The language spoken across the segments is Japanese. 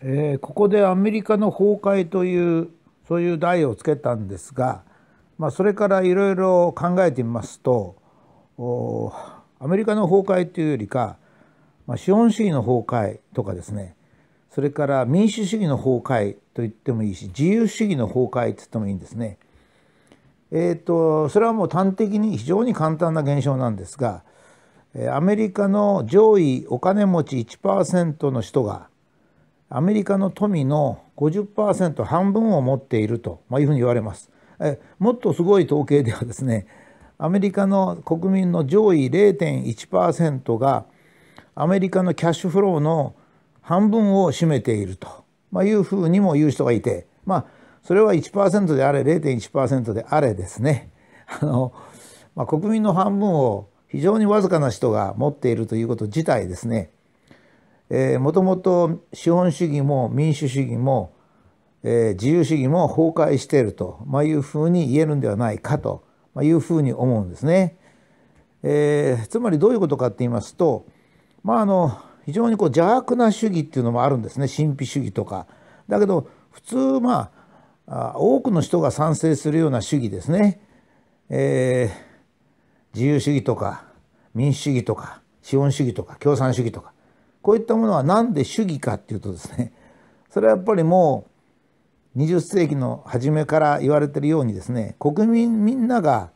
えー、ここでアメリカの崩壊というそういう題をつけたんですが、まあ、それからいろいろ考えてみますとアメリカの崩壊というよりか、まあ、資本主義の崩壊とかですねそれから民主主義の崩壊と言ってもいいし自由主義の崩壊と言ってもいいんですね。えーと、それはもう端的に非常に簡単な現象なんですがアメリカの上位お金持ち1%の人がアメリカの富の50%半分を持っていると、まあ、いうふうに言われます。えもっとすごい統計ではですねアメリカの国民の上位0.1%がアメリカのキャッシュフローの半分を占めていると、まあ、いうふうにも言う人がいてまあそれは1%であれ0.1%であれですね あの、まあ、国民の半分を非常にわずかな人が持っているということ自体ですねえー、もともと資本主義も民主主義も、えー、自由主義も崩壊していると、まあ、いうふうに言えるんではないかと、まあ、いうふうに思うんですね。えー、つまりどういうことかって言いますと、まあ、あの非常にこう邪悪な主義っていうのもあるんですね神秘主義とか。だけど普通まあ多くの人が賛成するような主義ですね。えー、自由主義とか民主主義とか資本主義とか共産主義とかこういったものは何で主義かっていうとですねそれはやっぱりもう20世紀の初めから言われてるようにですね国民みんなが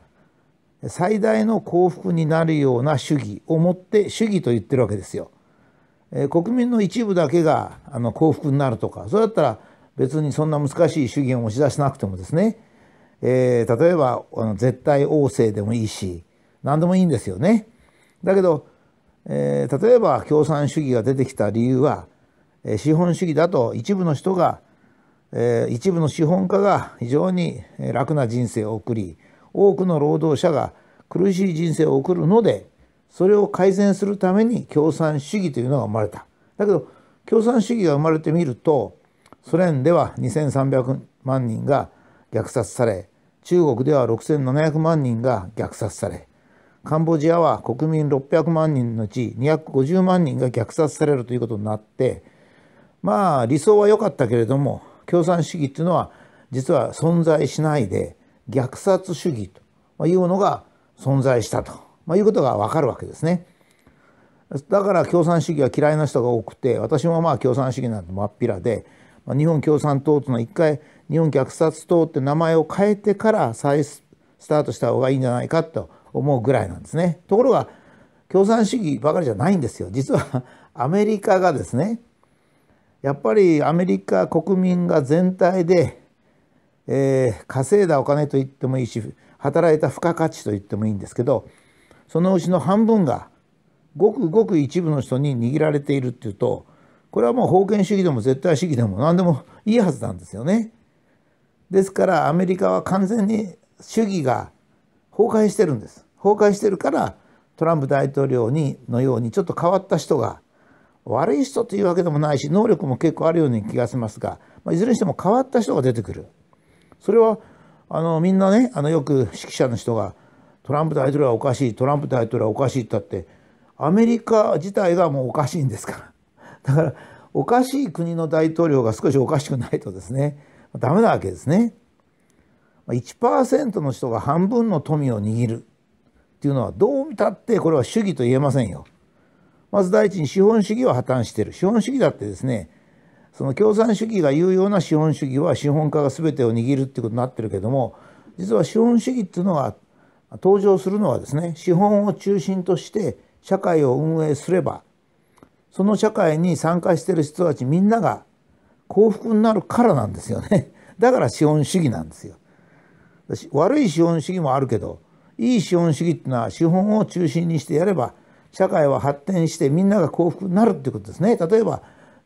最大の幸福になるような主義をもって主義と言ってるわけですよ。え国民の一部だけがあの幸福になるとかそれだったら別にそんな難しい主義を押し出しなくてもですね、えー、例えばあの絶対王政でもいいし何でもいいんですよね。だけどえー、例えば共産主義が出てきた理由は、えー、資本主義だと一部の人が、えー、一部の資本家が非常に楽な人生を送り多くの労働者が苦しい人生を送るのでそれを改善するために共産主義というのが生まれた。だけど共産主義が生まれてみるとソ連では2300万人が虐殺され中国では6700万人が虐殺されカンボジアは国民600万人のうち250万人が虐殺されるということになってまあ理想は良かったけれども共産主義っていうのは実は存在しないで虐殺主義というものが存在したと、まあ、いうことがわかるわけですね。だから共産主義は嫌いな人が多くて私もまあ共産主義なんて真っ平で日本共産党というのは一回日本虐殺党って名前を変えてから再スタートした方がいいんじゃないかと思うぐらいなんですね。ところが共産主義ばかりじゃないんですよ。実は アメリカがですねやっぱりアメリカ国民が全体で、えー、稼いだお金と言ってもいいし働いた付加価値と言ってもいいんですけどそのうちの半分がごくごく一部の人に握られているっていうとこれはもう封建主義でも絶対主義でも何でもいいはずなんですよね。ですからアメリカは完全に主義が崩壊してるんです崩壊してるからトランプ大統領にのようにちょっと変わった人が悪い人というわけでもないし能力も結構あるように気がしますが、まあ、いずれにしても変わった人が出てくるそれはあのみんなねあのよく指揮者の人がトランプ大統領はおかしいトランプ大統領はおかしいって言ったってアメリカ自体がもうおかしいんですから だからおかしい国の大統領が少しおかしくないとですねダメなわけですね。1%の人が半分の富を握るっていうのはどう見たってこれは主義と言えませんよ。まず第一に資本主義は破綻している資本主義だってですねその共産主義が有用な資本主義は資本家が全てを握るっていうことになってるけども実は資本主義っていうのが登場するのはですね資本を中心として社会を運営すればその社会に参加してる人たちみんなが幸福になるからなんですよねだから資本主義なんですよ。悪い資本主義もあるけどいい資本主義っていうのは資本を中心にしてやれば社会は発展してみんなが幸福になるっていうことですね。例えば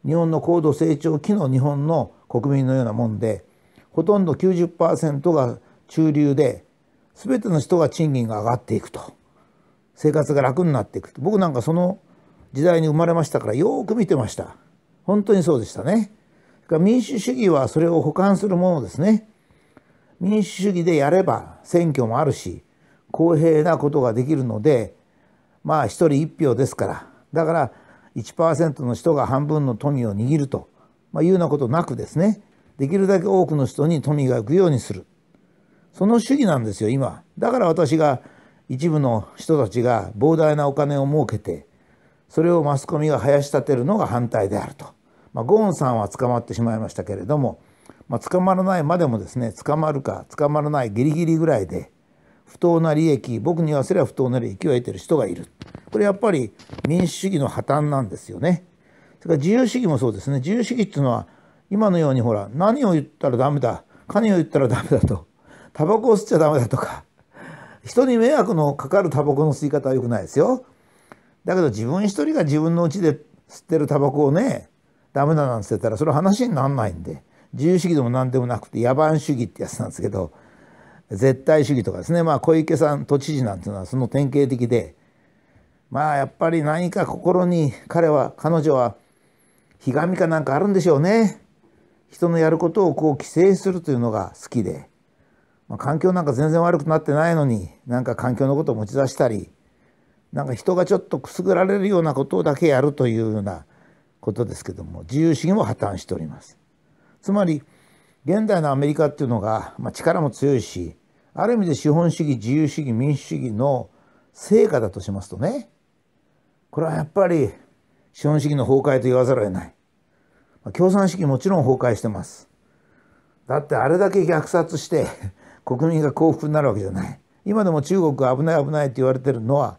日本の高度成長期の日本の国民のようなもんでほとんど90%が中流で全ての人が賃金が上がっていくと生活が楽になっていくと僕なんかその時代に生まれましたからよく見てました本当にそうでしたね民主主義はそれを補完するものですね民主主義でやれば選挙もあるし公平なことができるのでまあ一人一票ですからだから1%の人が半分の富を握ると、まあ、いうようなことなくですねできるだけ多くの人に富が行くようにするその主義なんですよ今だから私が一部の人たちが膨大なお金を儲けてそれをマスコミが生やし立てるのが反対であると、まあ、ゴーンさんは捕まってしまいましたけれどもまあ、捕まらないまでもですね捕まるか捕まらないギリギリぐらいで不当な利益僕に言わせれば不当な利益を得てる人がいるこれやっぱり民主主義の破綻なんですよね。それから自由主義もそうですね自由主義っていうのは今のようにほら何を言ったらダメだ何を言ったらダメだとタバコを吸っちゃダメだとか人に迷惑のかかるタバコの吸い方は良くないですよ。だけど自分一人が自分のうちで吸ってるタバコをねダメだなんて言ったらそれは話にならないんで。自由主義でも何でもなくて野蛮主義ってやつなんですけど絶対主義とかですね、まあ、小池さん都知事なんていうのはその典型的でまあやっぱり何か心に彼は彼女はひがみかなんかあるんでしょうね。人のやることをこう規制するというのが好きで、まあ、環境なんか全然悪くなってないのになんか環境のことを持ち出したりなんか人がちょっとくすぐられるようなことだけやるというようなことですけども自由主義も破綻しております。つまり現代のアメリカっていうのが、まあ、力も強いしある意味で資本主義自由主義民主主義の成果だとしますとねこれはやっぱり資本主義の崩壊と言わざるを得ない、まあ、共産主義もちろん崩壊してますだってあれだけ虐殺して国民が幸福になるわけじゃない今でも中国が危ない危ないって言われてるのは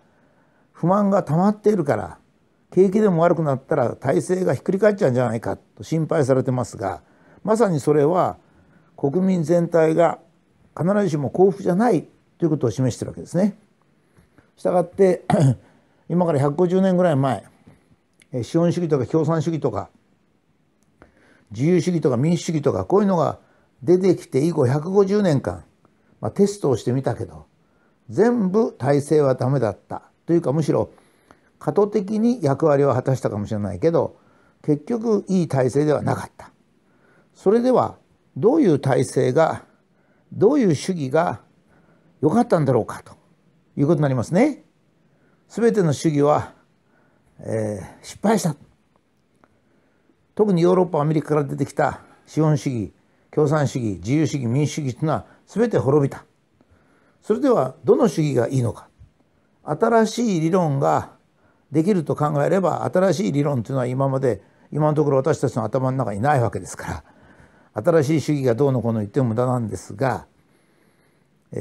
不満が溜まっているから景気でも悪くなったら体制がひっくり返っちゃうんじゃないかと心配されてますがまさにそれは国民全体が必ずしも幸福じゃないということを示してるわけですね。したがって 今から150年ぐらい前資本主義とか共産主義とか自由主義とか民主主義とかこういうのが出てきて以後150年間、まあ、テストをしてみたけど全部体制はダメだったというかむしろ過渡的に役割を果たしたかもしれないけど結局いい体制ではなかったそれではどういう体制がどういう主義が良かったんだろうかということになりますね。すべての主義は、えー、失敗した。特にヨーロッパアメリカから出てきた資本主義共産主義自由主義民主主義というのは全て滅びた。それではどの主義がいいのか新しい理論ができると考えれば新しい理論というのは今まで今のところ私たちの頭の中にないわけですから新しい主義がどうのこうの言っても無駄なんですが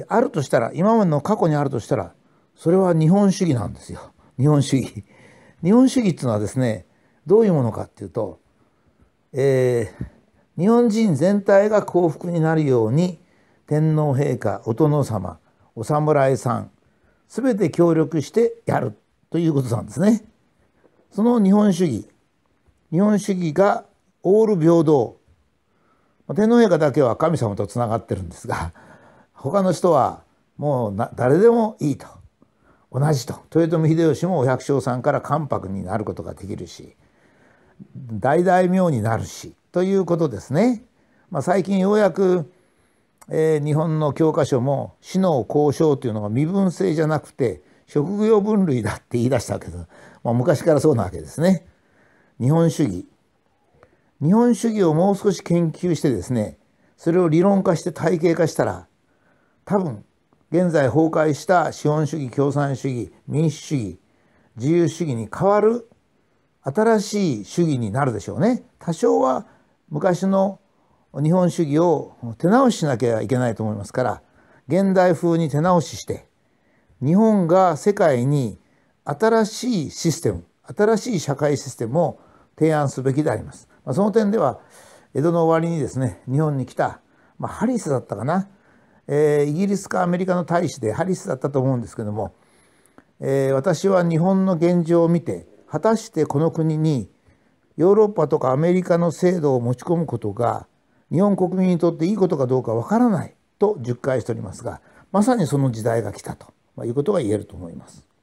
あるとしたら今までの過去にあるとしたらそれは日本主義なんですよ日本主義。日本主義っていうのはですねどういうものかっていうと、えー、日本人全体が幸福になるように天皇陛下お殿様お侍さん全て協力してやるということなんですね。その日本主義日本主義がオール平等天皇陛下だけは神様とつながってるんですが他の人はもう誰でもいいと同じと豊臣秀吉もお百姓さんから関白になることができるし大大名になるしということですね。まあ、最近ようやく、えー、日本の教科書も「死の交渉」というのが身分制じゃなくて職業分類だって言い出したわけです、まあ、昔からそうなわけですね。日本主義日本主義をもう少し研究してですねそれを理論化して体系化したら多分現在崩壊した資本主義共産主義民主主義自由主義に変わる新しい主義になるでしょうね。多少は昔の日本主義を手直ししなきゃいけないと思いますから現代風に手直しして日本が世界に新しいシステム新しい社会システムを提案すべきであります。まあ、その点では江戸の終わりにですね日本に来た、まあ、ハリスだったかな、えー、イギリスかアメリカの大使でハリスだったと思うんですけども、えー、私は日本の現状を見て果たしてこの国にヨーロッパとかアメリカの制度を持ち込むことが日本国民にとっていいことかどうかわからないと述解しておりますがまさにその時代が来たということが言えると思います。